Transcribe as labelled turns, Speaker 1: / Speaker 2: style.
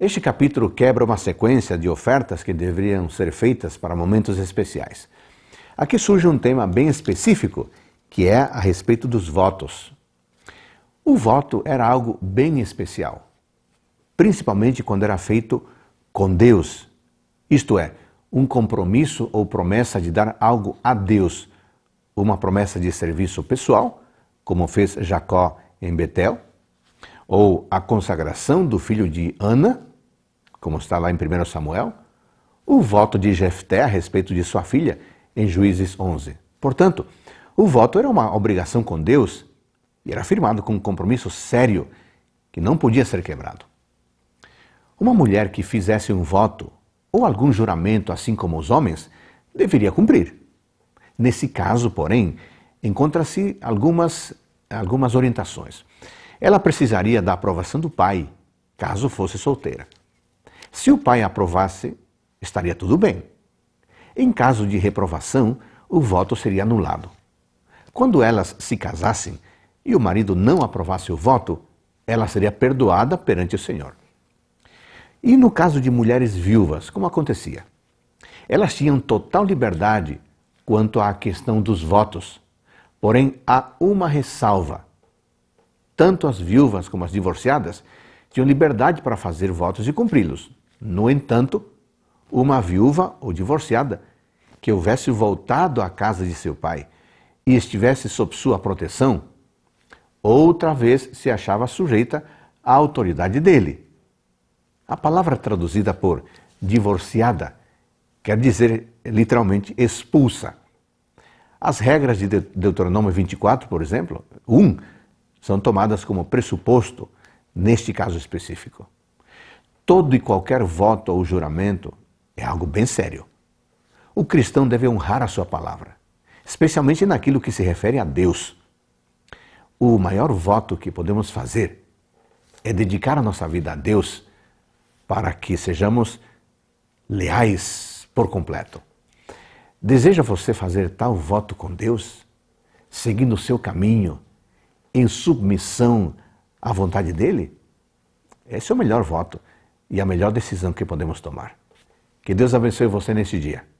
Speaker 1: Este capítulo quebra uma sequência de ofertas que deveriam ser feitas para momentos especiais. Aqui surge um tema bem específico, que é a respeito dos votos. O voto era algo bem especial, principalmente quando era feito com Deus, isto é, um compromisso ou promessa de dar algo a Deus, uma promessa de serviço pessoal, como fez Jacó em Betel, ou a consagração do filho de Ana, como está lá em 1 Samuel, o voto de Jefté a respeito de sua filha em Juízes 11. Portanto, o voto era uma obrigação com Deus e era firmado com um compromisso sério que não podia ser quebrado. Uma mulher que fizesse um voto ou algum juramento, assim como os homens, deveria cumprir. Nesse caso, porém, encontra-se algumas, algumas orientações. Ela precisaria da aprovação do pai, caso fosse solteira. Se o pai aprovasse, estaria tudo bem. Em caso de reprovação, o voto seria anulado. Quando elas se casassem e o marido não aprovasse o voto, ela seria perdoada perante o Senhor. E no caso de mulheres viúvas, como acontecia? Elas tinham total liberdade quanto à questão dos votos, porém há uma ressalva. Tanto as viúvas como as divorciadas tinham liberdade para fazer votos e cumpri-los. No entanto, uma viúva ou divorciada que houvesse voltado à casa de seu pai e estivesse sob sua proteção, outra vez se achava sujeita à autoridade dele. A palavra traduzida por divorciada quer dizer literalmente expulsa. As regras de Deuteronômio 24, por exemplo, 1, são tomadas como pressuposto neste caso específico todo e qualquer voto ou juramento é algo bem sério. O cristão deve honrar a sua palavra, especialmente naquilo que se refere a Deus. O maior voto que podemos fazer é dedicar a nossa vida a Deus para que sejamos leais por completo. Deseja você fazer tal voto com Deus, seguindo o seu caminho, em submissão à vontade dele? Esse é o melhor voto e a melhor decisão que podemos tomar. Que Deus abençoe você nesse dia.